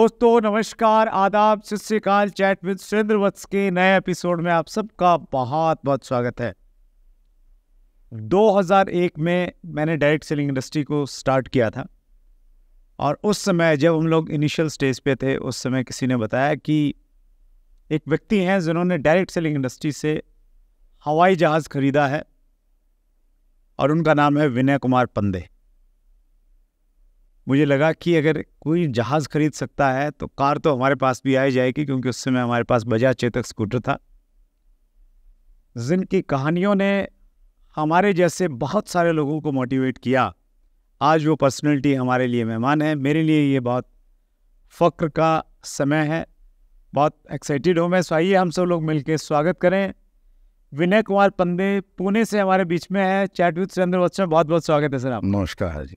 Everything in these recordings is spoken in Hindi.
दोस्तों नमस्कार आदाब सत श्रीकाल चैट विद सुरेंद्र वत्स के नए एपिसोड में आप सबका बहुत बहुत स्वागत है 2001 में मैंने डायरेक्ट सेलिंग इंडस्ट्री को स्टार्ट किया था और उस समय जब हम लोग इनिशियल स्टेज पे थे उस समय किसी ने बताया कि एक व्यक्ति हैं जिन्होंने डायरेक्ट सेलिंग इंडस्ट्री से हवाई जहाज़ खरीदा है और उनका नाम है विनय कुमार पंदे मुझे लगा कि अगर कोई जहाज़ खरीद सकता है तो कार तो हमारे पास भी आई जाएगी क्योंकि उस समय हमारे पास बजाज चेतक स्कूटर था जिनकी कहानियों ने हमारे जैसे बहुत सारे लोगों को मोटिवेट किया आज वो पर्सनैलिटी हमारे लिए मेहमान है मेरे लिए ये बहुत फ़क्र का समय है बहुत एक्साइटेड हूँ मैं सो आइए हम सब लोग मिलकर स्वागत करें विनय कुमार पंदे पुणे से हमारे बीच में है चैट विथ सुरेंद्र वत्स में बहुत बहुत स्वागत है सर आप नमस्कार जी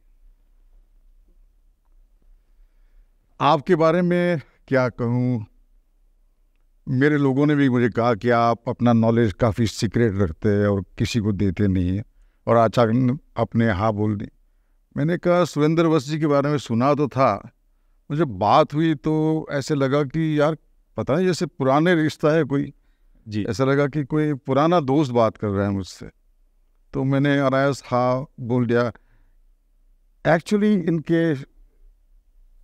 आपके बारे में क्या कहूँ मेरे लोगों ने भी मुझे कहा कि आप अपना नॉलेज काफ़ी सीक्रेट रखते हैं और किसी को देते नहीं हैं और अचानक अपने हाँ बोल दी मैंने कहा सुरेंद्र वश जी के बारे में सुना तो था मुझे बात हुई तो ऐसे लगा कि यार पता नहीं जैसे पुराने रिश्ता है कोई जी ऐसा लगा कि कोई पुराना दोस्त बात कर रहा है मुझसे तो मैंने अनायास हाँ बोल दिया एक्चुअली इनके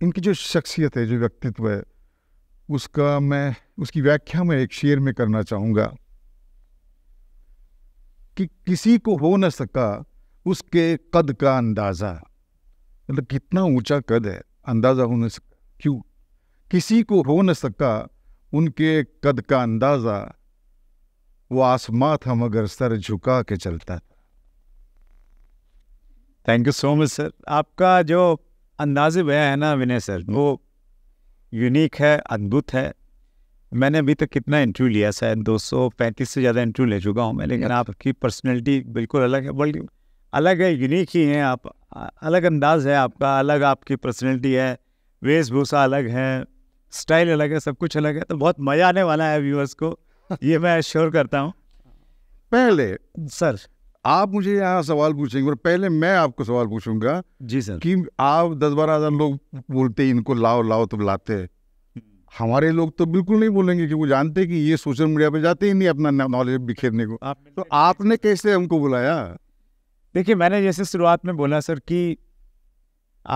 इनकी जो शख्सियत है जो व्यक्तित्व है उसका मैं उसकी व्याख्या मैं एक शेर में करना चाहूँगा कि किसी को हो न सका उसके कद का अंदाज़ा मतलब कितना ऊंचा कद है अंदाज़ा हो न सका क्यों किसी को हो न सका उनके कद का अंदाज़ा वो आसमां था मगर सर झुका के चलता था thank you so much sir आपका जो अंदाज़ वह है ना विनय सर वो यूनिक है अद्भुत है मैंने अभी तक कितना इंटरव्यू लिया सर दो से ज़्यादा इंटरव्यू ले चुका हूँ मैं लेकिन आपकी पर्सनैलिटी बिल्कुल अलग है बल्कि अलग है यूनिक ही हैं आप अलग अंदाज़ है आपका अलग आपकी पर्सनैलिटी है वेशभूषा अलग है स्टाइल अलग है सब कुछ अलग है तो बहुत मज़ा आने वाला है व्यूअर्स को ये मैं श्योर करता हूँ पहले सर आप मुझे यहाँ सवाल पूछेंगे और पहले मैं आपको सवाल पूछूंगा जी सर कि आप दस बारह हजार लोग बोलते इनको लाओ लाओ तो लाते हैं हमारे लोग तो बिल्कुल नहीं बोलेंगे कि वो जानते कि ये सोशल मीडिया पे जाते ही नहीं अपना नॉलेज बिखेरने को आप तो आपने कैसे हमको बुलाया देखिए मैंने जैसे शुरुआत में बोला सर कि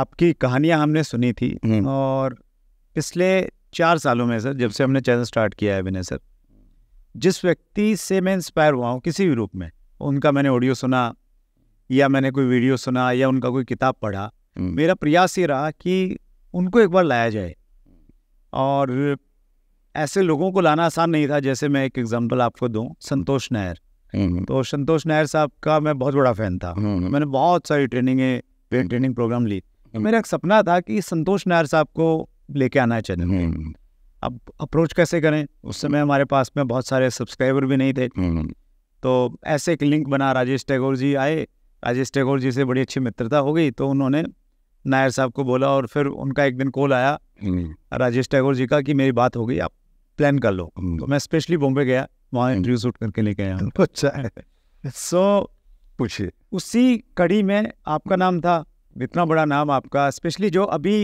आपकी कहानियां हमने सुनी थी हम्म। और पिछले चार सालों में सर जब से हमने चैनल स्टार्ट किया है विनय सर जिस व्यक्ति से मैं इंस्पायर हुआ हूँ किसी भी रूप में उनका मैंने ऑडियो सुना या मैंने कोई वीडियो सुना या उनका कोई किताब पढ़ा हम्म। मेरा प्रयास ये रहा कि उनको एक बार लाया जाए और ऐसे लोगों को लाना आसान नहीं था जैसे मैं एक एग्जांपल आपको दूं संतोष नायर हम्म। तो संतोष नायर साहब का मैं बहुत बड़ा फ़ैन था हम्म। मैंने बहुत सारी ट्रेनिंगें ट्रेनिंग प्रोग्राम ली मेरा एक सपना था कि संतोष नायर साहब को लेके आना है चैनल अब अप्रोच कैसे करें उस समय हमारे पास में बहुत सारे सब्सक्राइबर भी नहीं थे तो ऐसे एक लिंक बना राजेश टैगोर जी आए राजेश टैगोर जी से बड़ी अच्छी मित्रता हो गई तो उन्होंने नायर साहब को बोला और फिर उनका एक दिन कॉल आया हम्म। राजेश टैगोर जी का कि मेरी बात हो गई आप प्लान कर लो हम्म। तो मैं स्पेशली बॉम्बे गया वहाँ इंटरव्यू हम्म। शूट करके लेके आया अच्छा सो पूछिए उसी कड़ी में आपका नाम था इतना बड़ा नाम आपका स्पेशली जो अभी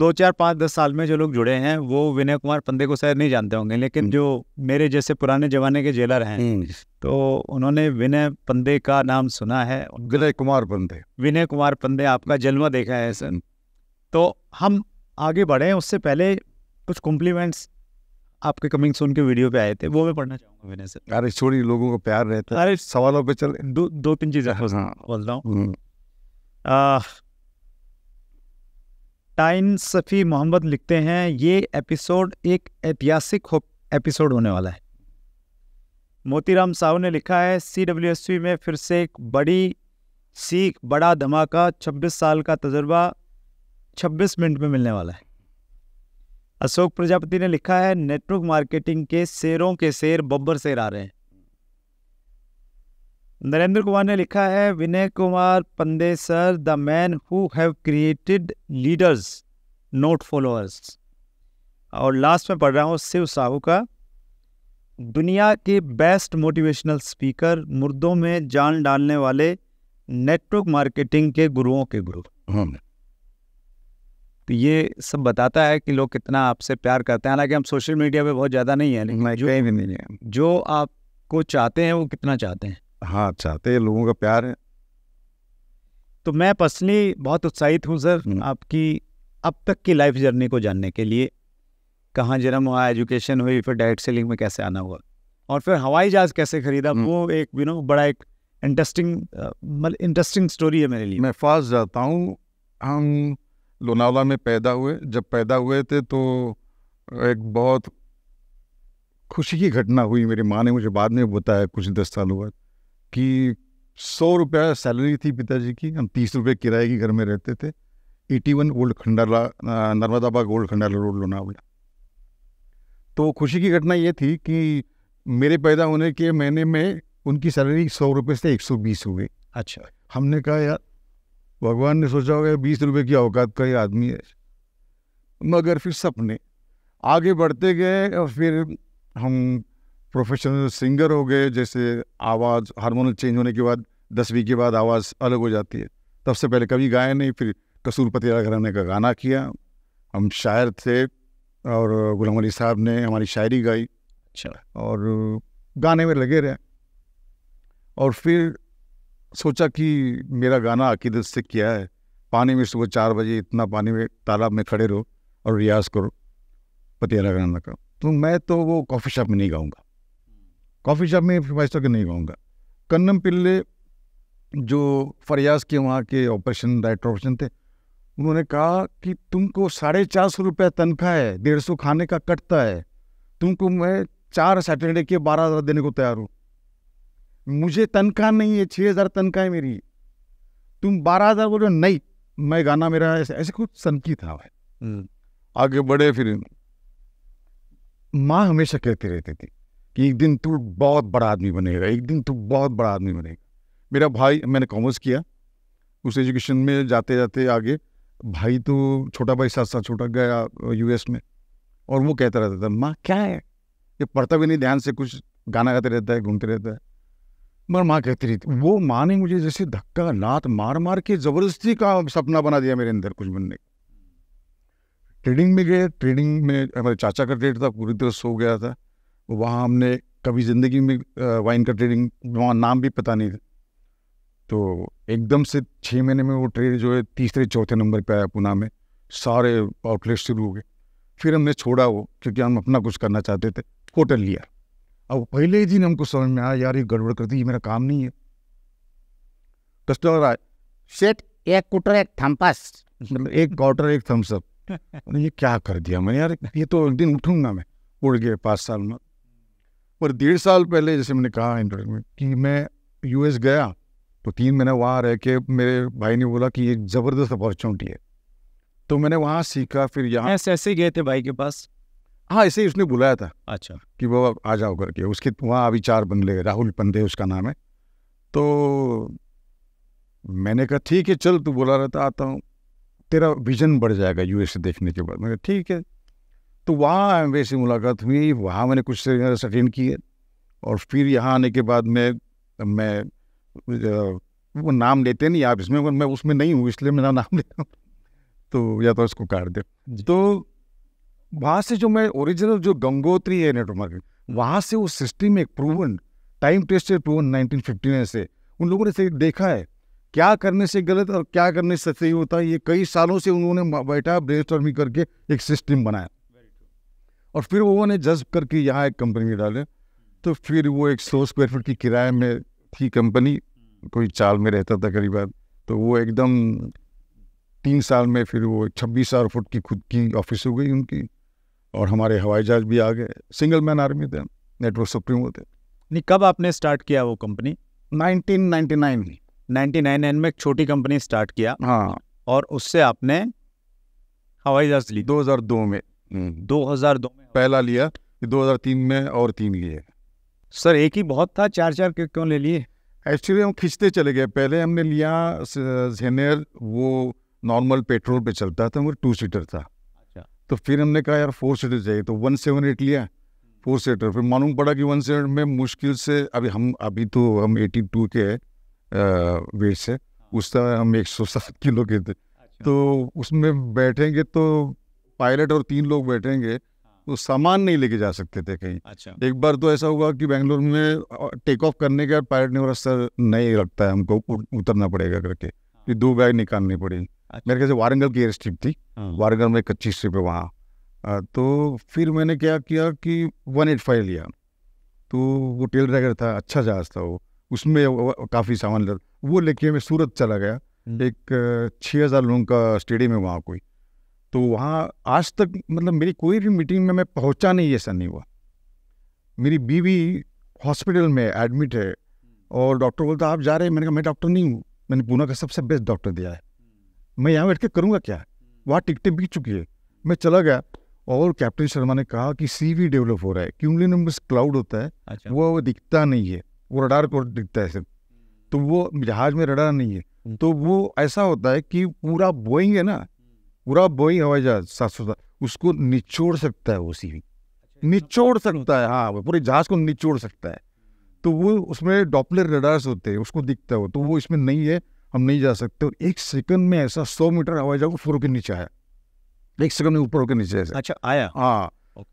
दो चार पाँच दस साल में जो लोग जुड़े हैं वो विनय कुमार पंदे को शायद नहीं जानते होंगे लेकिन हम्म। जो मेरे जैसे पुराने जमाने के जेलर हैं हम्म, तो उन्होंने विनय पंदे का नाम सुना है विनय कुमार पंदे विनय कुमार पंदे आपका जन्म देखा है सर हम्म। तो हम आगे बढ़े उससे पहले कुछ कॉम्प्लीमेंट्स आपके कमिंग सोन के वीडियो पे आए थे वो मैं पढ़ना चाहूंगा विनय सर अरे छोड़िए लोगों को प्यार रहता है अरे सवालों पे चल दो दो तीन चीज़ें हाँ। बोलता हूँ टाइन सफ़ी मोहम्मद लिखते हैं ये एपिसोड एक ऐतिहासिक हो, एपिसोड होने वाला है मोतीराम साहू ने लिखा है सी डब्ल्यू एस में फिर से एक बड़ी सीख बड़ा धमाका 26 साल का तजर्बा 26 मिनट में मिलने वाला है अशोक प्रजापति ने लिखा है नेटवर्क मार्केटिंग के शेरों के शेर बब्बर शेर आ रहे हैं नरेंद्र कुमार ने लिखा है Vinay Kumar Pande sir the man who have created leaders not followers और लास्ट में पढ़ रहा हूँ शिव साहू का दुनिया के बेस्ट मोटिवेशनल स्पीकर मुर्दों में जान डालने वाले नेटवर्क मार्केटिंग के गुरुओं के गुरु हाँ तो ये सब बताता है कि लोग कितना आपसे प्यार करते हैं हालांकि हम सोशल मीडिया पे बहुत ज़्यादा नहीं है लेकिन जो, जो आपको चाहते हैं वो कितना चाहते हैं हाँ चाहते ये लोगों का प्यार है तो मैं पर्सनली बहुत उत्साहित हूँ सर हम्म। आपकी अब तक की लाइफ जर्नी को जानने के लिए कहाँ जन्म हुआ एजुकेशन हुई फिर डायरेक्ट सेलिंग में कैसे आना हुआ और फिर हवाई जहाज़ कैसे खरीदा हम्म। वो एक यू नो बड़ा एक इंटरेस्टिंग मतलब इंटरेस्टिंग स्टोरी है मेरे लिए मैं फास्ट जाता हूँ हम लोनावला में पैदा हुए जब पैदा हुए थे तो एक बहुत खुशी की घटना हुई मेरी माँ ने मुझे बाद में बताया कुछ दस साल बाद कि सौ रुपया सैलरी थी पिताजी की हम तीस रुपये किराए के घर में रहते थे at one old Khandala Narmadabag old Khandala road Lonavala तो खुशी की घटना ये थी कि मेरे पैदा होने के महीने में उनकी सैलरी सौ रुपये से एक सौ बीस हो गई अच्छा हमने कहा यार भगवान ने सोचा होगा बीस रुपये की औकात का ही आदमी है मगर फिर सपने आगे बढ़ते गए और फिर हम प्रोफेशनल सिंगर हो गए जैसे आवाज़ हार्मोनल चेंज होने के बाद दसवीं के बाद आवाज़ अलग हो जाती है तब से पहले कभी गाया नहीं फिर कसूर पतिया घराने का गाना किया हम शायर थे और गुलाम अली साहब ने हमारी शायरी गाई अच्छा और गाने में लगे रहे और फिर सोचा कि मेरा गाना अकीदत से किया है पानी में सुबह चार बजे इतना पानी में तालाब में खड़े रहो और रियाज करो पतियाला गाना का तो मैं तो वो कॉफ़ी शॉप में नहीं गाऊँगा कॉफ़ी शॉप में स्टार तो नहीं कहूँगा कन्नम पिल्ले जो फरियाज के वहाँ के ऑपरेशन डायरेक्टर ऑपरेशन थे उन्होंने कहा कि तुमको साढ़े चार सौ रुपया तनख्वाह है डेढ़ सौ खाने का कटता है तुमको मैं चार सैटरडे के बारह हज़ार देने को तैयार हूँ मुझे तनख्वाह नहीं है छः हज़ार तनख्वाह है मेरी तुम बारह हज़ार बोलो नहीं मैं गाना मेरा ऐसे ऐसे कुछ सनकी था भाई हम्म। आगे बढ़े फिर माँ हमेशा कहती रहती थी कि एक दिन तू बहुत बड़ा आदमी बनेगा एक दिन तू बहुत बड़ा आदमी बनेगा मेरा भाई मैंने कॉमर्स किया उस एजुकेशन में जाते जाते आगे भाई तो छोटा भाई साथ साथ छोटा गया यूएस में और वो कहता रहता था माँ क्या है ये पढ़ता भी नहीं ध्यान से कुछ गाना गाते रहता है घूमते रहता है मगर माँ कहती रहती वो माँ ने मुझे जैसे धक्का लात मार मार के ज़बरदस्ती का सपना बना दिया मेरे अंदर कुछ बनने का ट्रेडिंग में गए ट्रेडिंग में हमारे चाचा का डेट था पूरी तरह सो गया था वहाँ हमने कभी ज़िंदगी में वाइन का ट्रेडिंग वहाँ नाम भी पता नहीं था तो एकदम से छः महीने में वो ट्रेड जो है तीसरे चौथे नंबर पे आया पूना में सारे आउटलेट शुरू हो गए फिर हमने छोड़ा वो क्योंकि हम अपना कुछ करना चाहते थे होटल लिया अब पहले ही दिन हमको समझ में आया यार ये गड़बड़ करती ये मेरा काम नहीं है कस्टमर आए सेट एक क्वार्टर एक थम्पस मतलब एक क्वार्टर एक थम्सअप ये क्या कर दिया मैंने यार ये तो एक दिन उठूंगा मैं उड़ गए पाँच साल में पर डेढ़ साल पहले जैसे मैंने कहा इंटरव्यू में कि मैं यूएस गया तो तीन महीने वहाँ रह के मेरे भाई ने बोला कि ये ज़बरदस्त अपॉर्चुनिटी है तो मैंने वहाँ सीखा फिर यहाँ ऐसे ऐसे गए थे भाई के पास हाँ ऐसे ही उसने बुलाया था अच्छा कि वो आ जाओ करके उसके वहाँ अभी चार बंदे राहुल पंदे उसका नाम है तो मैंने कहा ठीक है चल तू तो बोला रहता आता हूँ तेरा विजन बढ़ जाएगा यूएस देखने के बाद मैंने कहा ठीक है तो वहाँ एमवे से मुलाकात हुई वहाँ मैंने कुछ सेमिनार्स अटेंड किए और फिर यहाँ आने के बाद मैं मैं वो नाम लेते नहीं आप इसमें मैं उसमें नहीं हूँ इसलिए मेरा नाम लेता हूँ तो या तो इसको काट दे तो वहाँ से जो मैं ओरिजिनल जो गंगोत्री है नेटवर्क मार्केट वहाँ से वो सिस्टम एक proven time tested proven nineteen fifty से उन लोगों ने देखा है क्या करने से गलत और क्या करने से सही होता है ये कई सालों से उन्होंने बैठा ब्रेन करके एक सिस्टम बनाया और फिर वो उन्होंने जज्ब करके यहाँ एक कंपनी में डाले तो फिर वो एक सौ स्क्वायर फुट की किराए में थी कंपनी कोई चाल में रहता था करीबन तो वो एकदम तीन साल में फिर वो छब्बीस हज़ार फुट की खुद की ऑफिस हो गई उनकी और हमारे हवाई जहाज भी आ गए सिंगल मैन आर्मी थे नेटवर्क सुप्रीमो थे नहीं कब आपने स्टार्ट किया वो कंपनी 1999 में 99 में एक छोटी कंपनी स्टार्ट किया हाँ और उससे आपने हवाई जहाज ली 2002 में 2002 हम्म, में पहला लिया 2003 में और तीन लिए सर एक ही बहुत था चार चार के क्यों ले लिए एक्चुअली हम खींचते चले गए पहले हमने लिया जेनेर वो नॉर्मल पेट्रोल पे चलता था मगर टू सीटर था अच्छा तो फिर हमने कहा यार फोर सीटर चाहिए तो वन सेवन एट लिया फोर सीटर फिर मालूम पड़ा कि वन सेवन में मुश्किल से अभी हम अभी तो हम एटी टू के वेट से हाँ। उस समय हम एक सौ सात किलो के थे अच्छा। तो उसमें बैठेंगे तो पायलट और तीन लोग बैठेंगे तो सामान नहीं लेके जा सकते थे कहीं अच्छा एक बार तो ऐसा हुआ कि बैंगलोर में टेक ऑफ करने के बाद पायलट ने बोला सर नहीं लगता है हमको उतरना पड़ेगा करके फिर हाँ। दो बैग निकालनी पड़ी अच्छा। मेरे कैसे वारंगल की एयर स्ट्रिप थी हाँ। वारंगल में कच्ची स्ट्रिप है वहाँ तो फिर मैंने क्या किया कि वन एट फाइव लिया तो वो टेल ड्राइवर था अच्छा जहाज था वो उसमें काफ़ी सामान वो लेके मैं सूरत चला गया हम्म। एक छः हज़ार लोगों का स्टेडियम है वहाँ कोई तो वहाँ आज तक मतलब मेरी कोई भी मीटिंग में मैं पहुँचा नहीं ऐसा नहीं हुआ मेरी बीवी हॉस्पिटल में एडमिट है और डॉक्टर बोलता आप जा रहे हैं मैंने कहा मैं डॉक्टर नहीं हूँ मैंने पूना का सबसे बेस्ट डॉक्टर दिया है मैं यहाँ बैठ के करूँगा क्या वहाँ टिकटें बिक चुकी है मैं चला गया और कैप्टन शर्मा ने कहा कि सीवी डेवलप हो रहा है क्यूमलिनम्बस क्लाउड होता है अच्छा। वो दिखता नहीं है वो रडार को दिखता है सिर्फ तो वो जहाज में रडार नहीं है हम्म। तो वो ऐसा होता है कि पूरा बोइंग है ना पूरा बोई हवाई जहाज सात सौ उसको निचोड़ सकता है वो सीवी अच्छा, निचोड़ मतलब सकता है हाँ वो पूरे जहाज को निचोड़ सकता है तो वो उसमें डॉपलर रडार्स होते हैं उसको दिखता है तो वो इसमें नहीं है हम नहीं जा सकते और एक सेकंड में ऐसा सौ मीटर हवाई जहाज ऊपर के नीचे आया एक सेकंड में ऊपर के नीचे ऐसा अच्छा आया हाँ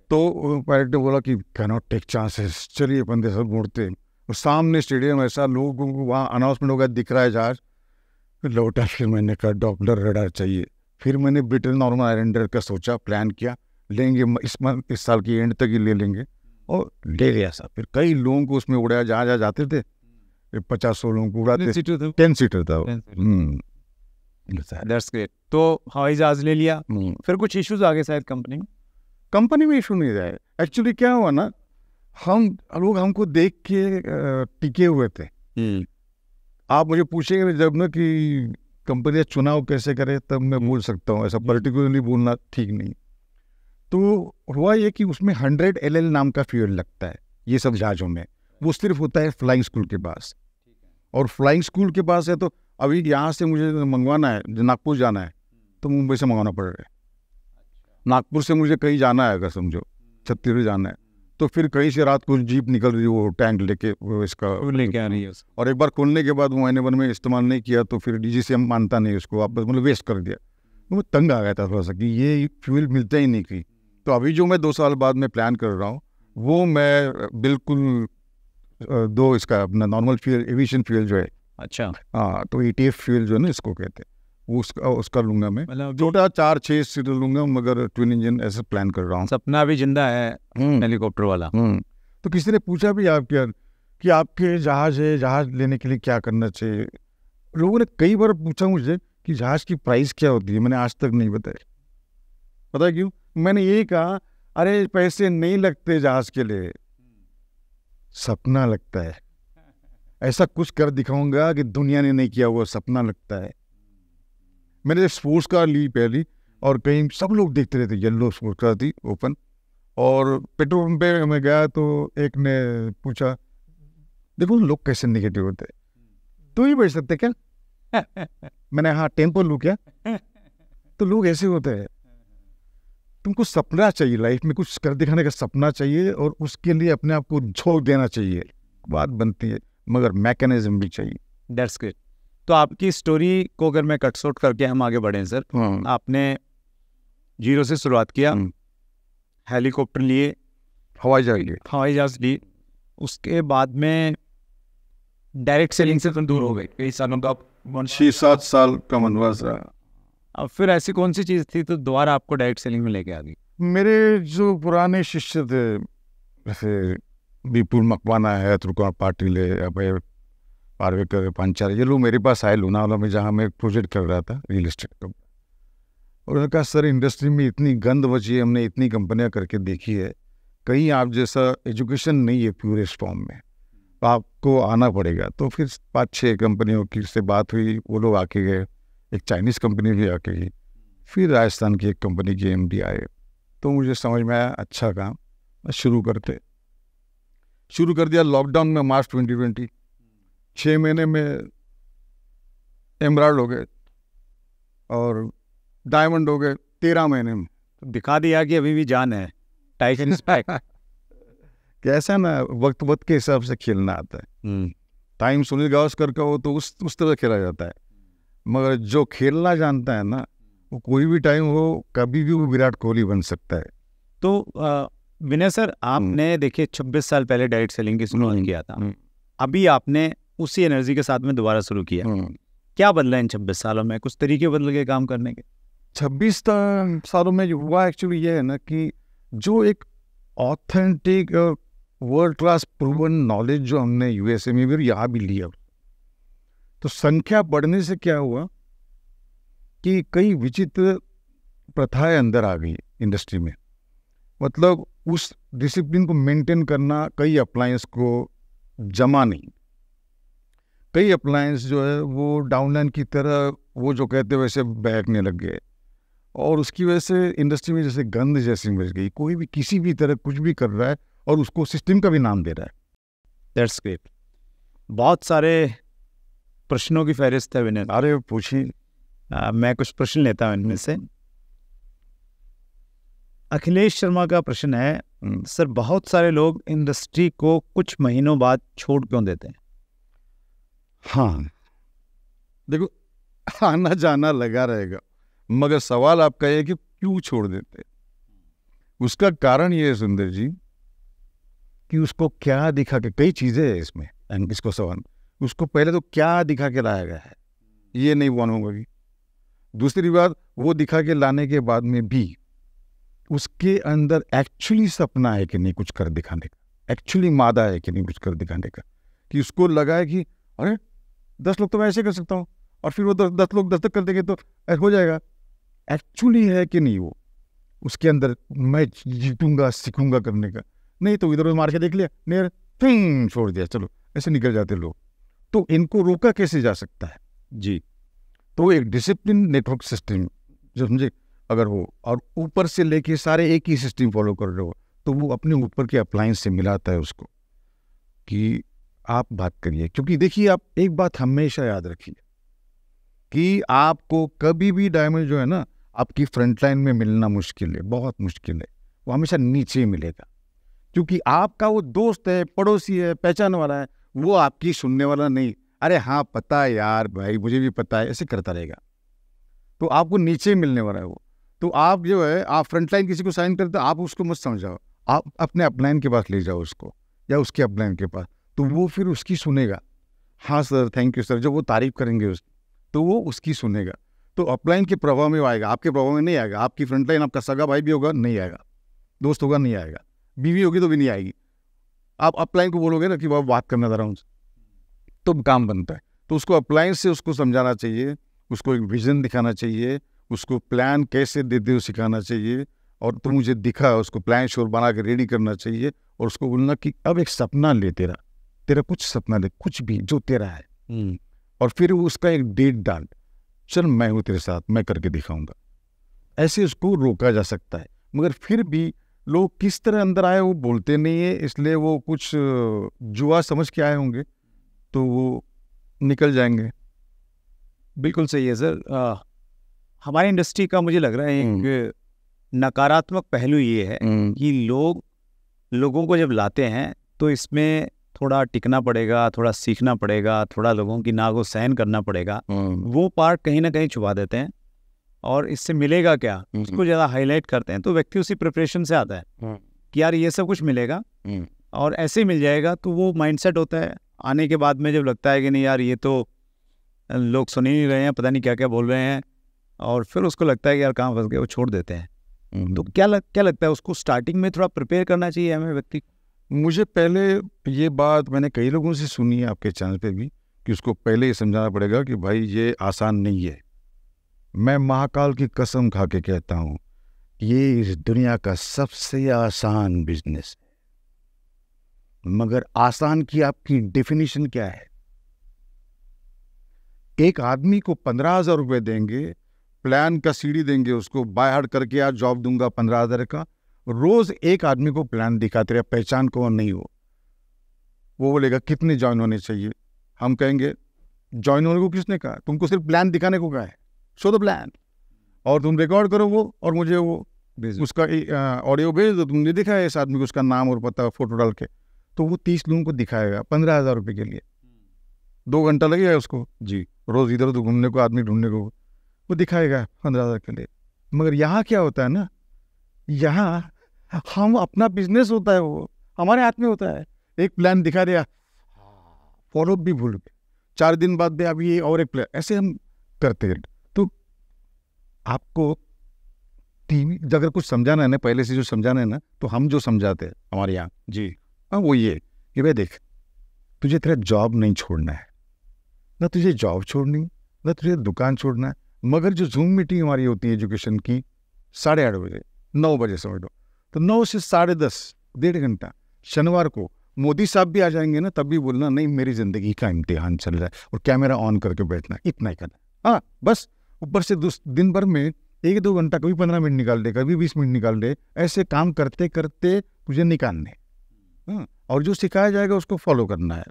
तो पायलट ने बोला कि नॉट टेक चांसेस चलिए बंदे सब मुड़ते और सामने स्टेडियम ऐसा लोगों को वहाँ अनाउंसमेंट हो गया दिख रहा है जहाज लौटा फिर मैंने कहा डॉपलर रडार चाहिए फिर मैंने ब्रिटेन नॉर्मल आयरन का सोचा प्लान किया लेंगे इस मंथ इस साल की एंड तक ही ले लेंगे और ले लिया सर फिर कई लोगों को उसमें उड़ाया जहाँ जहाँ जाते थे पचास सौ लोगों को उड़ाते सीटर था टेन सीटर था दैट्स हम्म। ग्रेट तो हवाई जहाज ले लिया हम्म। फिर कुछ इश्यूज आ गए शायद कंपनी में कंपनी में इशू नहीं आए एक्चुअली क्या हुआ ना हम लोग हमको देख के टिके हुए थे हम्म। आप मुझे पूछेंगे जब ना कि कंपनियां चुनाव कैसे करें तब मैं हम्म। बोल सकता हूँ ऐसा हम्म। पर्टिकुलरली बोलना ठीक नहीं तो हुआ ये कि उसमें हंड्रेड एल नाम का फ्यूल लगता है ये सब जहाज़ों में वो सिर्फ होता है फ्लाइंग स्कूल के पास और फ्लाइंग स्कूल के पास है तो अभी यहाँ से मुझे मंगवाना है नागपुर जाना है तो मुंबई से मंगवाना पड़ रहा है नागपुर से मुझे कहीं जाना है अगर समझो हम्म। छत्तीसगढ़ जाना है तो फिर कहीं से रात को जीप निकल रही वो टैंक लेके इसका लेके आ रही है और एक बार खोलने के बाद वो एन में इस्तेमाल नहीं किया तो फिर डी से हम मानता नहीं उसको आप मतलब वेस्ट कर दिया तो मैं तंग आ गया था थोड़ा सा कि ये फ्यूल मिलता ही नहीं कहीं तो अभी जो मैं दो साल बाद में प्लान कर रहा हूँ वो मैं बिल्कुल दो इसका अपना नॉर्मल फ्यूल एविएशन फ्यूल जो है अच्छा हाँ तो ई टी एफ फ्यूल जो है ना इसको कहते हैं उसका उसका लूंगा मैं मतलब छोटा चार छह सीटर लूंगा मगर ट्विन इंजन ऐसे प्लान कर रहा हूँ सपना भी जिंदा है हेलीकॉप्टर हम्म। वाला हम्म। तो किसी ने पूछा भी आपके यार कि आपके जहाज है जहाज लेने के लिए क्या करना चाहिए लोगों ने कई बार पूछा मुझे कि जहाज की प्राइस क्या होती है मैंने आज तक नहीं बताया पता क्यों मैंने यही कहा अरे पैसे नहीं लगते जहाज के लिए सपना लगता है ऐसा कुछ कर दिखाऊंगा कि दुनिया ने नहीं किया हुआ सपना लगता है मैंने जब स्पोर्ट्स कार ली पहली और कहीं सब लोग देखते रहते येलो स्पोर्ट्स कार थी ओपन और पेट्रोल पंप पे मैं गया तो एक ने पूछा देखो लोग कैसे निगेटिव होते तो ही बैठ सकते क्या मैंने हाँ टेम्पल लू क्या तो लोग ऐसे होते हैं तुमको सपना चाहिए लाइफ में कुछ कर दिखाने का सपना चाहिए और उसके लिए अपने आप को झोंक देना चाहिए बात बनती है मगर मैकेनिज्म भी चाहिए दैट्स गुड तो आपकी स्टोरी को अगर मैं कट कटसोट करके हम आगे बढ़े सर हाँ। आपने जीरो से शुरुआत किया हम्म। हेलीकॉप्टर लिए हवाई जहाज लिए हवाई जहाज लिए उसके बाद में डायरेक्ट सेलिंग से तुम दूर हो गए कई सालों का छः सात साल का वनवास रहा अब फिर ऐसी कौन सी चीज़ थी तो दोबारा आपको डायरेक्ट सेलिंग में लेके आ गई मेरे जो पुराने शिष्य थे जैसे विपुल मकवाना है त्रिकोण पाटिल है अभय पाँच चार ये लोग मेरे पास आए लोनावाला में जहाँ मैं प्रोजेक्ट कर रहा था रियल इस्टेट का और उन्होंने कहा सर इंडस्ट्री में इतनी गंद बची है हमने इतनी कंपनियाँ करके देखी है कहीं आप जैसा एजुकेशन नहीं है प्योरेस्ट फॉर्म में तो आपको आना पड़ेगा तो फिर पाँच छः कंपनियों की से बात हुई वो लोग आके गए एक चाइनीज़ कंपनी भी आके गई फिर राजस्थान की एक कंपनी के एम आए तो मुझे समझ में आया अच्छा काम शुरू करते शुरू कर दिया लॉकडाउन में मार्च ट्वेंटी ट्वेंटी छः महीने में एम्ब्रॉयड हो गए और डायमंड हो गए तेरह महीने में दिखा दिया कि अभी भी जान है टाइटन कैसा ना वक्त वक्त के हिसाब से खेलना आता है टाइम हम्म। सुनील गावस्कर का हो तो उस उस तरह खेला जाता है मगर जो खेलना जानता है ना वो कोई भी टाइम हो कभी भी वो विराट कोहली बन सकता है तो विनय सर हम्म। आपने देखिए 26 साल पहले डायरेक्ट सेलिंग की शुरुआत हम्म। किया था अभी आपने उसी एनर्जी के साथ में दोबारा शुरू किया हम्म। क्या बदला इन छब्बीस सालों में कुछ तरीके बदल गए काम करने के छब्बीस सालों में हुआ एक्चुअली ये है ना कि जो एक authentic world class proven knowledge जो हमने यूएसए में भी यहाँ भी लिया तो संख्या बढ़ने से क्या हुआ कि कई विचित्र प्रथाएं अंदर आ गई इंडस्ट्री में मतलब उस डिसिप्लिन को मेंटेन करना कई अप्लायंस को जमा नहीं कई अप्लायंस जो है वो डाउनलाइन की तरह वो जो कहते हैं वैसे बहकने लग गए और उसकी वजह से इंडस्ट्री में जैसे गंद जैसी मच गई कोई भी किसी भी तरह कुछ भी कर रहा है और उसको सिस्टम का भी नाम दे रहा है दैट्स ग्रेट बहुत सारे प्रश्नों की फहरिस्त है विनय अरे पूछिए मैं कुछ प्रश्न लेता हूँ इनमें से अखिलेश शर्मा का प्रश्न है हम्म। सर बहुत सारे लोग इंडस्ट्री को कुछ महीनों बाद छोड़ क्यों देते हैं हाँ देखो आना जाना लगा रहेगा मगर सवाल आपका यह कि क्यों छोड़ देते उसका कारण यह है सुंदर जी कि उसको क्या दिखा के कई चीज़ें है इसमें इसको सवाल उसको पहले तो क्या दिखा के लाया गया है ये नहीं वन होगा कि दूसरी बात वो दिखा के लाने के बाद में भी उसके अंदर एक्चुअली सपना है कि नहीं कुछ कर दिखाने का एक्चुअली मादा है कि नहीं कुछ कर दिखाने का कि उसको लगा है कि अरे दस लोग तो मैं ऐसे कर सकता हूँ और फिर वो दस दस लोग दस्तक कर देंगे तो हो जाएगा एक्चुअली है कि नहीं वो उसके अंदर मैं जीतूंगा सीखूंगा करने का नहीं तो इधर उधर मार के देख लिया नहीं फिंग छोड़ दिया चलो ऐसे निकल जाते लोग तो इनको रोका कैसे जा सकता है जी तो एक डिसिप्लिन नेटवर्क सिस्टम जो समझे अगर हो और ऊपर से लेके सारे एक ही सिस्टम फॉलो कर रहे हो तो वो अपने ऊपर के अप्लायंस से मिलाता है उसको कि आप बात करिए क्योंकि देखिए आप एक बात हमेशा याद रखिए कि आपको कभी भी डायमंड जो है ना आपकी फ्रंट लाइन में मिलना मुश्किल है बहुत मुश्किल है वो हमेशा नीचे मिलेगा क्योंकि आपका वो दोस्त है पड़ोसी है पहचान वाला है वो आपकी सुनने वाला नहीं अरे हाँ पता है यार भाई मुझे भी पता है ऐसे करता रहेगा तो आपको नीचे मिलने वाला है वो तो आप जो है आप फ्रंट लाइन किसी को साइन करते आप उसको मत समझाओ आप अपने अपलाइन के पास ले जाओ उसको या उसके अपलाइन के पास तो वो फिर उसकी सुनेगा हाँ सर थैंक यू सर जब वो तारीफ करेंगे उसकी तो वो उसकी सुनेगा तो अपलाइन के प्रभाव में आएगा आपके प्रभाव में नहीं आएगा आपकी फ्रंटलाइन आपका सगा भाई भी होगा नहीं आएगा दोस्त होगा नहीं आएगा बीवी होगी तो भी नहीं आएगी आप अपलाइन को बोलोगे ना कि बाबा बात करना ज़रा उनसे तो काम बनता है तो उसको अपलाइन से उसको समझाना चाहिए उसको एक विजन दिखाना चाहिए उसको प्लान कैसे देते हुए सिखाना चाहिए और तुम तो मुझे दिखा उसको प्लान शोर बना के रेडी करना चाहिए और उसको बोलना कि अब एक सपना ले तेरा तेरा कुछ सपना दे कुछ भी जो तेरा है हम्म। और फिर उसका एक डेट डाल चल मैं हूँ तेरे साथ मैं करके दिखाऊंगा ऐसे उसको रोका जा सकता है मगर फिर भी लोग किस तरह अंदर आए वो बोलते नहीं है इसलिए वो कुछ जुआ समझ के आए होंगे तो वो निकल जाएंगे बिल्कुल सही है सर हमारी इंडस्ट्री का मुझे लग रहा है एक हम्म। नकारात्मक पहलू ये है हम्म। कि लोग लोगों को जब लाते हैं तो इसमें थोड़ा टिकना पड़ेगा थोड़ा सीखना पड़ेगा थोड़ा लोगों की ना को सहन करना पड़ेगा हम्म। वो पार्ट कहीं ना कहीं छुपा देते हैं और इससे मिलेगा क्या हम्म। उसको ज़्यादा हाईलाइट करते हैं तो व्यक्ति उसी प्रिपरेशन से आता है हम्म। कि यार ये सब कुछ मिलेगा और ऐसे ही मिल जाएगा तो वो माइंडसेट होता है आने के बाद में जब लगता है कि नहीं यार ये तो लोग सुन ही नहीं रहे हैं पता नहीं क्या क्या बोल रहे हैं और फिर उसको लगता है कि यार कहाँ फंस गए वो छोड़ देते हैं तो क्या लग, क्या लगता है उसको स्टार्टिंग में थोड़ा प्रिपेयर करना चाहिए हमें व्यक्ति मुझे पहले ये बात मैंने कई लोगों से सुनी है आपके चैनल पे भी कि उसको पहले ही समझाना पड़ेगा कि भाई ये आसान नहीं है मैं महाकाल की कसम खा के कहता हूँ ये इस दुनिया का सबसे आसान बिजनेस है मगर आसान की आपकी डेफिनेशन क्या है एक आदमी को पंद्रह हजार रुपये देंगे प्लान का सीढ़ी देंगे उसको बाय हार्ड करके आज जॉब दूंगा पंद्रह हजार का रोज एक आदमी को प्लान दिखा तेरा पहचान को नहीं हो वो बोलेगा कितने ज्वाइन होने चाहिए हम कहेंगे ज्वाइन होने को किसने कहा तुमको सिर्फ प्लान दिखाने को कहा है शो द प्लान और तुम रिकॉर्ड करो वो और मुझे वो उसका ऑडियो भेज दो तुमने दिखा है इस आदमी को उसका नाम और पता फोटो डाल के तो वो तीस लोगों को दिखाएगा पंद्रह हजार रुपये के लिए हम्म। दो घंटा लगेगा उसको जी रोज इधर उधर घूमने को आदमी ढूंढने को वो दिखाएगा पंद्रह हजार के लिए मगर यहाँ क्या होता है ना यहाँ हम अपना बिजनेस होता है वो हमारे हाथ में होता है एक प्लान दिखा दिया फॉलो भी भूल गए चार दिन बाद भी अभी ये और एक प्लान ऐसे हम करते हैं तो आपको टीम अगर कुछ समझाना है ना पहले से जो समझाना है ना तो हम जो समझाते हैं हमारे यहाँ जी हाँ वो ये कि भाई देख तुझे तेरा जॉब नहीं छोड़ना है ना तुझे जॉब छोड़नी ना तुझे दुकान छोड़ना है मगर जो जूम मीटिंग हमारी होती है एजुकेशन की साढ़े आठ बजे नौ बजे समझ लो तो नौ से साढ़े दस डेढ़ घंटा शनिवार को मोदी साहब भी आ जाएंगे ना तब भी बोलना नहीं मेरी जिंदगी का इम्तिहान चल रहा है और कैमरा ऑन करके बैठना इतना ही करना हाँ बस ऊपर से दिन भर में एक दो घंटा कभी पंद्रह मिनट निकाल दे कभी बीस मिनट निकाल दे ऐसे काम करते करते तुझे निकालने हाँ और जो सिखाया जाएगा उसको फॉलो करना है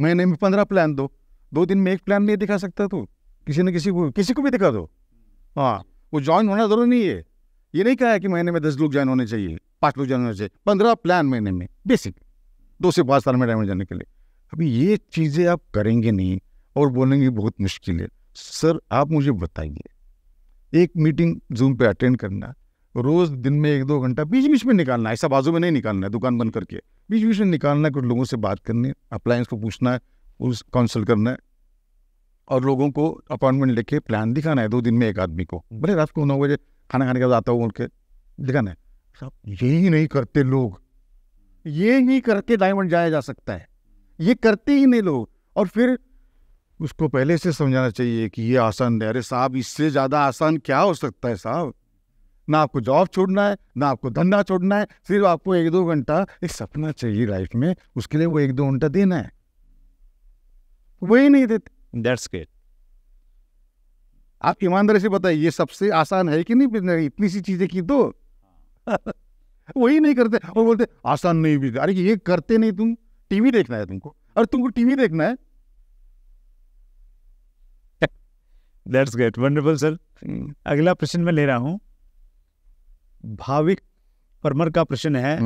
महीने में पंद्रह प्लान दो दो दिन में एक प्लान नहीं दिखा सकता तू किसी न किसी को किसी को भी दिखा दो हाँ वो ज्वाइन होना जरूरी नहीं है ये नहीं कहा है कि महीने में दस लोग ज्वाइन होने चाहिए पाँच लोग ज्वाइन होने चाहिए पंद्रह प्लान महीने में बेसिक दो से पाँच साल में डायमंड जाने के लिए अभी ये चीज़ें आप करेंगे नहीं और बोलेंगे बहुत मुश्किल है सर आप मुझे बताइए एक मीटिंग जूम पे अटेंड करना रोज़ दिन में एक दो घंटा बीच बीच में निकालना ऐसा बाजू में नहीं निकालना है दुकान बंद करके बीच बीच में निकालना कुछ लोगों से बात करनी अप्लायंस को पूछना है उस काउंसल्ट करना है और लोगों को अपॉइंटमेंट लेके प्लान दिखाना है दो दिन में एक आदमी को भले रात को नौ बजे खाना खाने के बाद आता हूँ उनके देखा ना सब यही नहीं करते लोग ये ही करके डायमंड जाया जा सकता है ये करते ही नहीं लोग और फिर उसको पहले से समझाना चाहिए कि ये आसान है अरे साहब इससे ज़्यादा आसान क्या हो सकता है साहब ना आपको जॉब छोड़ना है ना आपको धंधा छोड़ना है सिर्फ आपको एक दो घंटा एक सपना चाहिए लाइफ में उसके लिए वो एक दो घंटा देना है वही नहीं देते दैट्स गेट आप ईमानदारी से बताइए ये सबसे आसान है कि नहीं इतनी सी चीज़ें की तो वही नहीं करते और बोलते आसान नहीं भी अरे ये करते नहीं तुम टीवी देखना है तुमको अरे तुमको टीवी देखना है दैट्स ग्रेट वंडरफुल सर अगला प्रश्न मैं ले रहा हूं भाविक परमर का प्रश्न है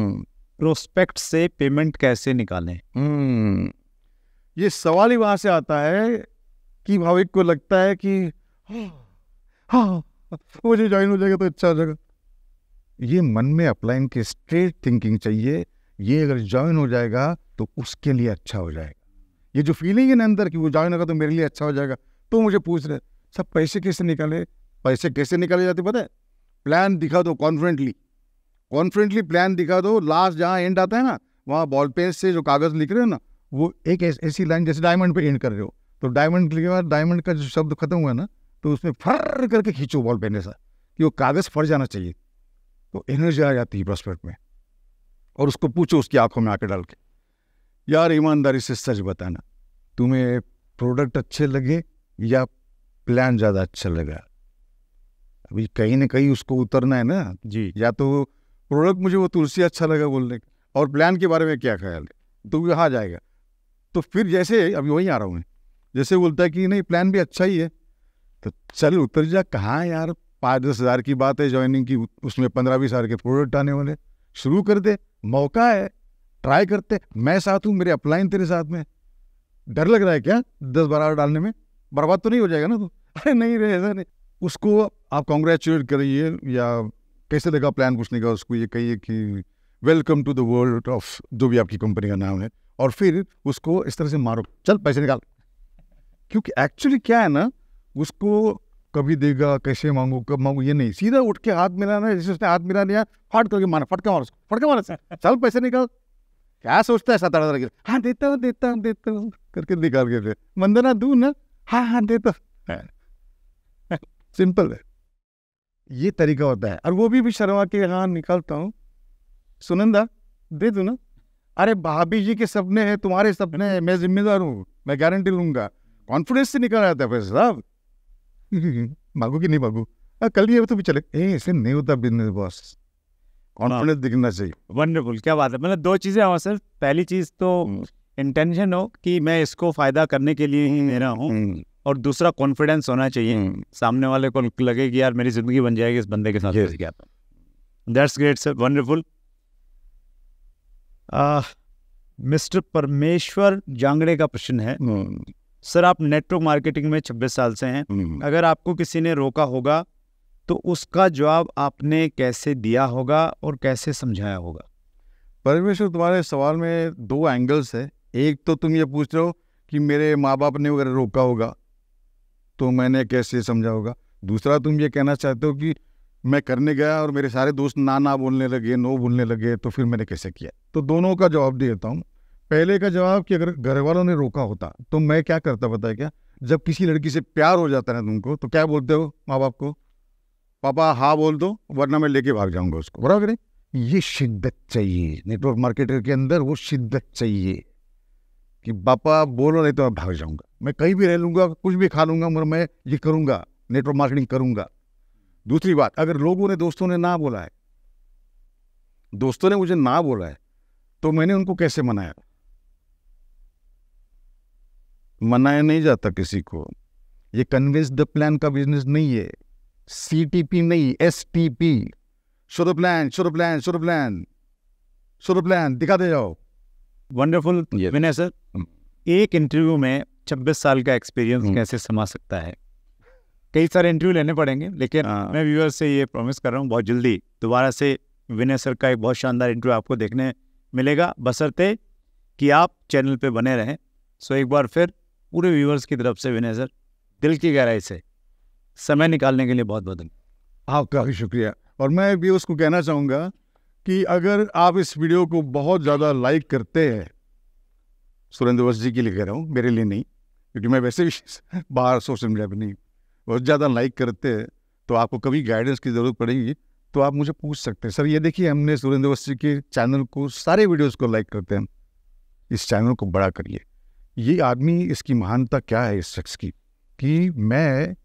प्रोस्पेक्ट हम्म। से पेमेंट कैसे निकालें हम्म। ये सवाल ही वहां से आता है कि भाविक को लगता है कि हाँ मुझे ज्वाइन हो जाएगा तो अच्छा हो जाएगा ये मन में अपलाइन के स्ट्रेट थिंकिंग चाहिए ये अगर ज्वाइन हो जाएगा तो उसके लिए अच्छा हो जाएगा ये जो फीलिंग है ना अंदर कि वो ज्वाइन होगा तो मेरे लिए अच्छा हो जाएगा तो मुझे पूछ रहे सब पैसे कैसे निकाले पैसे कैसे निकाले जाते पता है प्लान दिखा दो कॉन्फिडेंटली कॉन्फिडेंटली प्लान दिखा दो लास्ट जहाँ एंड आता है ना वहाँ बॉल पेन से जो कागज़ लिख रहे हो ना वो एक ऐसी लाइन जैसे डायमंड पे एंड कर रहे हो तो डायमंड के बाद डायमंड का जो शब्द खत्म हुआ ना तो उसमें फर करके खींचो बॉल पेन ऐसा कि वो कागज़ फट जाना चाहिए तो एनर्जी आ जाती है ब्रशपेट में और उसको पूछो उसकी आंखों में आके डाल के यार ईमानदारी से सच बताना तुम्हें प्रोडक्ट अच्छे लगे या प्लान ज़्यादा अच्छा लगा अभी कहीं ना कहीं उसको उतरना है ना जी या तो प्रोडक्ट मुझे वो तुलसी अच्छा लगा बोलने का और प्लान के बारे में क्या ख्याल है तो यहाँ जाएगा तो फिर जैसे अभी वहीं आ रहा हूँ मैं जैसे बोलता है कि नहीं प्लान भी अच्छा ही है तो चल उतर जा कहाँ यार पाँच दस हज़ार की बात है ज्वाइनिंग की उसमें पंद्रह बीस हज़ार के प्रोडक्ट आने वाले शुरू कर दे मौका है ट्राई करते मैं साथ हूँ मेरे अपलाइन तेरे साथ में डर लग रहा है क्या दस बारह डालने में बर्बाद तो नहीं हो जाएगा ना तो अरे नहीं रे ऐसा नहीं उसको आप कॉन्ग्रेचुलेट करिए या कैसे लगा प्लान पूछने का उसको ये कहिए कि welcome to the world of जो भी आपकी कंपनी का नाम है और फिर उसको इस तरह से मारो चल पैसे निकाल क्योंकि एक्चुअली क्या है ना उसको कभी देगा कैसे मांगू कब मांगू ये नहीं सीधा उठ के हाथ मिलाना जैसे उसने हाथ मिला लिया फाट करके मारा फटका मारा फटके मारा चल पैसे निकाल क्या सोचता है सात आठ हजार हाँ देता हूँ देता हूँ देता हूँ करके निकाल के दे मंदना दू ना हाँ हाँ देता हाँ। सिंपल है ये तरीका होता है और वो भी भी शर्मा के हाँ निकालता हूँ सुनंदा दे दू ना अरे भाभी जी के सपने हैं तुम्हारे सपने हैं मैं जिम्मेदार हूँ मैं गारंटी लूंगा कॉन्फिडेंस से निकल आता है फिर साहब मांगू कि नहीं मांगू कल ये तो भी चले ए ऐसे नहीं होता बिजनेस बॉस कॉन्फिडेंस हाँ। दिखना चाहिए वंडरफुल क्या बात है मतलब दो चीज़ें हो सर पहली चीज़ तो इंटेंशन हम्म। हो कि मैं इसको फ़ायदा करने के लिए ही हम्म। मेरा हूँ हम्म। और दूसरा कॉन्फिडेंस होना चाहिए सामने वाले को लगे कि यार मेरी ज़िंदगी बन जाएगी इस बंदे के साथ yes. That's great sir wonderful mister Parmeshwar Jangde का प्रश्न है सर आप नेटवर्क मार्केटिंग में 26 साल से हैं हम्म, हम्म। अगर आपको किसी ने रोका होगा तो उसका जवाब आपने कैसे दिया होगा और कैसे समझाया होगा परमेश्वर तुम्हारे सवाल में दो एंगल्स है एक तो तुम ये पूछ रहे हो कि मेरे माँ बाप ने वगैरह रोका होगा तो मैंने कैसे समझा होगा दूसरा तुम ये कहना चाहते हो कि मैं करने गया और मेरे सारे दोस्त ना ना बोलने लगे नो बोलने लगे तो फिर मैंने कैसे किया तो दोनों का जवाब देता हूँ पहले का जवाब कि अगर घर वालों ने रोका होता तो मैं क्या करता बताया क्या जब किसी लड़की से प्यार हो जाता है तुमको तो क्या बोलते हो माँ बाप को पापा हाँ बोल दो वरना मैं लेके भाग जाऊंगा उसको बराबर ये शिद्दत चाहिए नेटवर्क मार्केटर के अंदर वो शिद्दत चाहिए कि पापा बोलो नहीं तो मैं भाग जाऊंगा मैं कहीं भी रह लूंगा कुछ भी खा लूंगा मगर मैं ये करूंगा नेटवर्क मार्केटिंग करूंगा दूसरी बात अगर लोगों ने दोस्तों ने ना बोला है दोस्तों ने मुझे ना बोला है तो मैंने उनको कैसे मनाया मनाया नहीं जाता किसी को ये कन्विंस द प्लान का बिजनेस नहीं है सी टी पी नहीं एस टी पी शुरू प्लान शुरू प्लान शुरू प्लान शुरू प्लान दिखा दे जाओ वंडरफुल विनय सर हम्म। एक इंटरव्यू में 26 साल का एक्सपीरियंस हम्म। कैसे समा सकता है कई सारे इंटरव्यू लेने पड़ेंगे लेकिन आ, हाँ। मैं व्यूअर्स से ये प्रॉमिस कर रहा हूँ बहुत जल्दी दोबारा से विनय सर का एक बहुत शानदार इंटरव्यू आपको देखने मिलेगा बसरते कि आप चैनल पे बने रहें सो एक बार फिर पूरे व्यूवर्स की तरफ से विनय सर दिल की गहराई से समय निकालने के लिए बहुत बहुत आपका भी शुक्रिया और मैं भी उसको कहना चाहूँगा कि अगर आप इस वीडियो को बहुत ज़्यादा लाइक करते हैं सुरेंद्र वर्ष जी के लिए कह रहा हूँ मेरे लिए नहीं क्योंकि मैं वैसे भी बाहर सोशल मीडिया पर नहीं बहुत ज़्यादा लाइक करते हैं तो आपको कभी गाइडेंस की ज़रूरत पड़ेगी तो आप मुझे पूछ सकते हैं सर ये देखिए हमने सुरेंद्र वंश के चैनल को सारे वीडियोज़ को लाइक करते हैं इस चैनल को बड़ा करिए ये आदमी इसकी महानता क्या है इस शख्स की कि मैं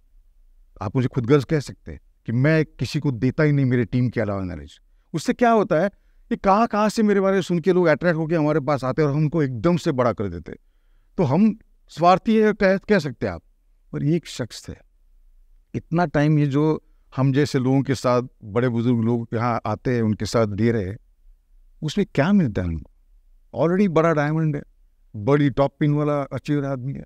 आप मुझे गर्ज कह सकते हैं कि मैं किसी को देता ही नहीं मेरे टीम के अलावा नॉलेज उससे क्या होता है कि कहाँ कहाँ से मेरे बारे में सुन के लोग अट्रैक्ट होकर हमारे पास आते और हमको एकदम से बड़ा कर देते तो हम स्वार्थी है कह कह सकते हैं आप पर ये एक शख्स है इतना टाइम ये जो हम जैसे लोगों के साथ बड़े बुजुर्ग लोग यहाँ आते हैं उनके साथ दे रहे हैं उसमें क्या मिलता है उनको ऑलरेडी बड़ा डायमंड है बड़ी टॉप पिन वाला अचीवर आदमी है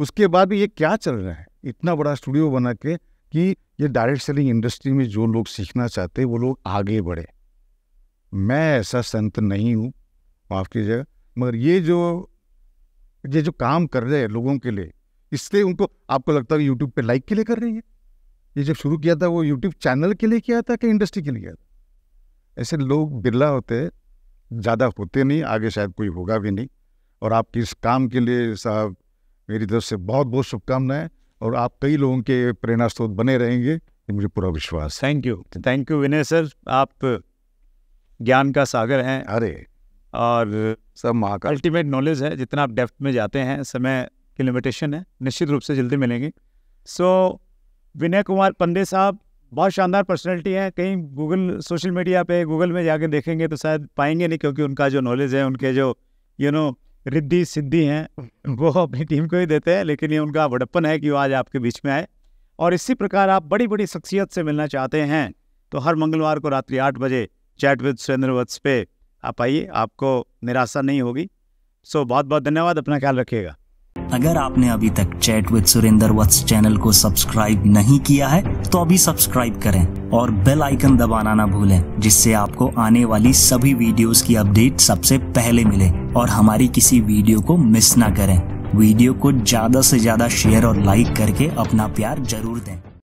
उसके बाद भी ये क्या चल रहा है इतना बड़ा स्टूडियो बना के कि ये डायरेक्ट सेलिंग इंडस्ट्री में जो लोग सीखना चाहते हैं वो लोग आगे बढ़े मैं ऐसा संत नहीं हूँ माफ़ कीजिएगा मगर ये जो ये जो काम कर रहे हैं लोगों के लिए इससे उनको आपको लगता है यूट्यूब पे लाइक के लिए कर रही है ये जब शुरू किया था वो यूट्यूब चैनल के लिए किया था कि इंडस्ट्री के लिए किया था ऐसे लोग बिरला होते ज़्यादा होते नहीं आगे शायद कोई होगा भी नहीं और आप इस काम के लिए साहब मेरी तरफ से बहुत बहुत शुभकामनाएं और आप कई लोगों के प्रेरणा स्रोत बने रहेंगे मुझे पूरा विश्वास thank you thank you Vinay sir आप ज्ञान का सागर हैं अरे और सब महाकाल अल्टीमेट नॉलेज है जितना आप डेप्थ में जाते हैं समय की लिमिटेशन है निश्चित रूप से जल्दी मिलेंगे सो so, विनय कुमार पंडे साहब बहुत शानदार पर्सनैलिटी है कहीं गूगल सोशल मीडिया पे गूगल में जाके देखेंगे तो शायद पाएंगे नहीं क्योंकि उनका जो नॉलेज है उनके जो you you know know, Riddhi Siddhi हैं वो अपनी टीम को ही देते हैं लेकिन ये उनका बड़प्पन है कि वो आज आपके बीच में आए और इसी प्रकार आप बड़ी बड़ी शख्सियत से मिलना चाहते हैं तो हर मंगलवार को रात्रि आठ बजे चैट विद सुरेंद्र वत्स पे आप आइए आपको निराशा नहीं होगी सो बहुत बहुत धन्यवाद अपना ख्याल रखिएगा अगर आपने अभी तक chat with Surendra Vats channel को सब्सक्राइब नहीं किया है तो अभी सब्सक्राइब करें और बेल आइकन दबाना ना भूलें जिससे आपको आने वाली सभी वीडियोस की अपडेट सबसे पहले मिले और हमारी किसी वीडियो को मिस ना करें वीडियो को ज्यादा से ज्यादा शेयर और लाइक करके अपना प्यार जरूर दें